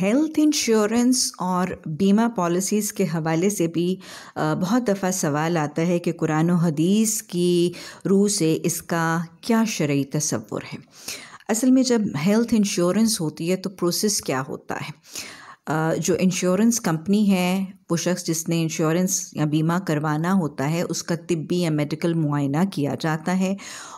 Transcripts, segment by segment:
health insurance और बीमा policies के हवाले से भी बहुत दफ़ा सवाल आता है कि कुरान हदीस की रूह से इसका क्या शर्य तस्वुर है असल में जब हेल्थ इंश्योरेंस होती है तो प्रोसेस क्या होता है जो इंश्योरेंस कंपनी है वो शख्स जिसने इंश्योरेंस या बीमा करवाना होता है उसका तिब्बी या मेडिकल मुआयना किया जाता है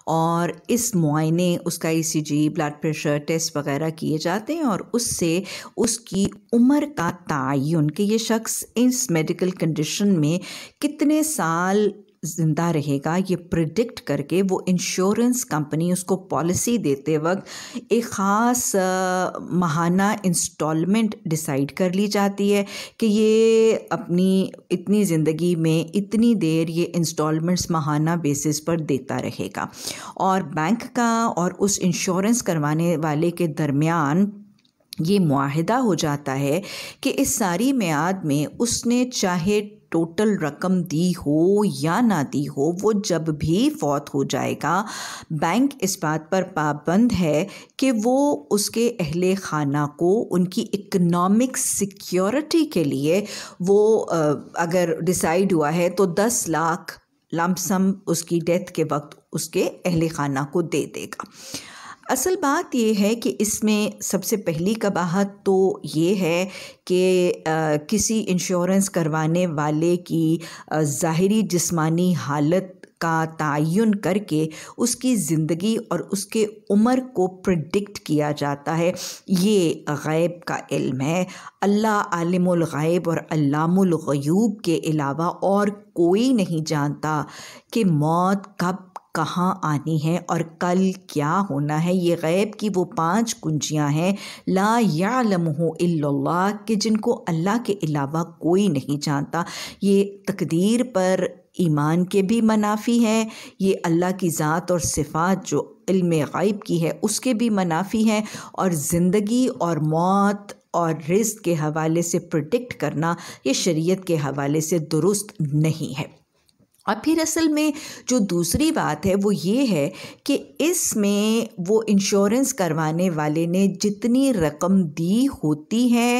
और इस मुआयने उसका ईसीजी ब्लड प्रेशर टेस्ट वगैरह किए जाते हैं और उससे उसकी उम्र का तयन कि ये शख्स इस मेडिकल कंडीशन में कितने साल ज़िंदा रहेगा ये प्रिडिक्ट करके वो इंश्योरेंस कंपनी उसको पॉलिसी देते वक्त एक ख़ास महाना इंस्टॉलमेंट डिसाइड कर ली जाती है कि ये अपनी इतनी ज़िंदगी में इतनी देर ये इंस्टॉलमेंट्स महाना बेसिस पर देता रहेगा और बैंक का और उस इंश्योरेंस करवाने वाले के दरमियान ये माहदा हो जाता है कि इस सारी म्याद में उसने चाहे टोटल रकम दी हो या ना दी हो वो जब भी फौत हो जाएगा बैंक इस बात पर पाबंद है कि वो उसके अहल खाना को उनकी इकनॉमिक सिक्योरिटी के लिए वो अगर डिसाइड हुआ है तो दस लाख लमसम उसकी डेथ के वक्त उसके अहल खाना को दे देगा असल बात यह है कि इसमें सबसे पहली कबाहत तो ये है कि किसी इंश्योरेंस करवाने वाले की ज़ाहरी जिस्मानी हालत का तयन करके उसकी ज़िंदगी और उसके उम्र को प्रडिक्ट किया जाता है ये गैब का इल्म है अल्लाह आलिमुल गैब और अल्लामुल के अलावा और कोई नहीं जानता कि मौत कब कहाँ आनी है और कल क्या होना है ये गैब की वो पांच कुंजियाँ हैं ला या लम्हो के जिनको अल्लाह के अलावा कोई नहीं जानता ये तकदीर पर ईमान के भी मनाफी हैं ये अल्लाह की ज़ात और सिफात जो इल्म गायब की है उसके भी मनाफी हैं और ज़िंदगी और मौत और रिस्क के हवाले से प्रोडिक्ट करना ये शरीयत के हवाले से दुरुस्त नहीं है और फिर असल में जो दूसरी बात है वो ये है कि इसमें वो इंश्योरेंस करवाने वाले ने जितनी रकम दी होती है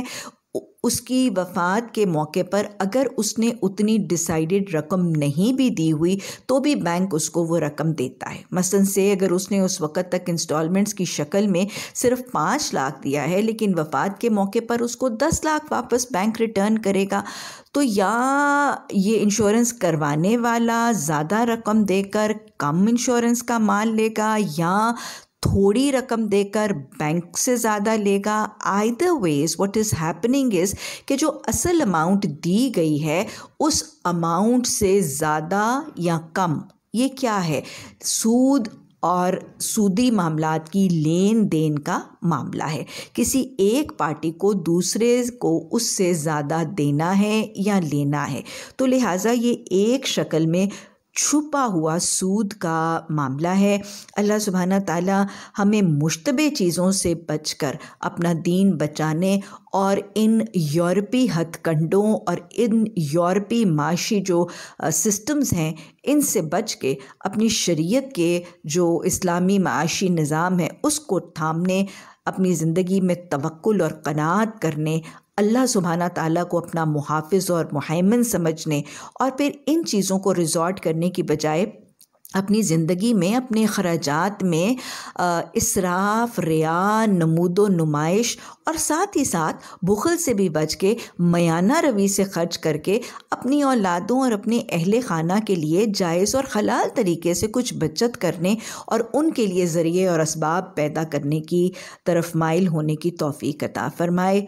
उसकी वफ़ात के मौके पर अगर उसने उतनी डिसाइडेड रकम नहीं भी दी हुई तो भी बैंक उसको वो रकम देता है मसलन से अगर उसने उस वक़्त तक इंस्टॉलमेंट्स की शक्ल में सिर्फ पाँच लाख दिया है लेकिन वफ़ात के मौके पर उसको दस लाख वापस बैंक रिटर्न करेगा तो या ये इंश्योरेंस करवाने वाला ज़्यादा रकम देकर कम इंश्योरेंस का माल लेगा या थोड़ी रकम देकर बैंक से ज़्यादा लेगा either ways what is happening is कि जो असल अमाउंट दी गई है उस अमाउंट से ज़्यादा या कम ये क्या है सूद और सूदी मामला की लेन देन का मामला है किसी एक पार्टी को दूसरे को उससे ज़्यादा देना है या लेना है तो लिहाजा ये एक शक्ल में छुपा हुआ सूद का मामला है अल्लाह सुबहाना ताला हमें मुश्तबे चीज़ों से बचकर अपना दीन बचाने और इन यूरोपी हथकंडों और इन यूरोपी माशी जो सिस्टम्स हैं इनसे बच के अपनी शरीयत के जो इस्लामी माशी निज़ाम है उसको थामने अपनी ज़िंदगी में तवक्ल और कनात करने अल्लाह सुबहाना ताला को अपना मुहाफ़ और मुहैमन समझने और फिर इन चीज़ों को रिजॉर्ट करने की बजाय अपनी ज़िंदगी में अपने अखराजात में इसराफ रिया नमूदो नुमाइश और साथ ही साथ बुखल से भी बच के मयाना रवि से खर्च करके अपनी औलादों और अपने अहल खाना के लिए जायज़ और हलाल तरीके से कुछ बचत करने और उनके लिए ज़रिए और इसबाब पैदा करने की तरफ माइल होने की तोफ़ी कता फ़रमाए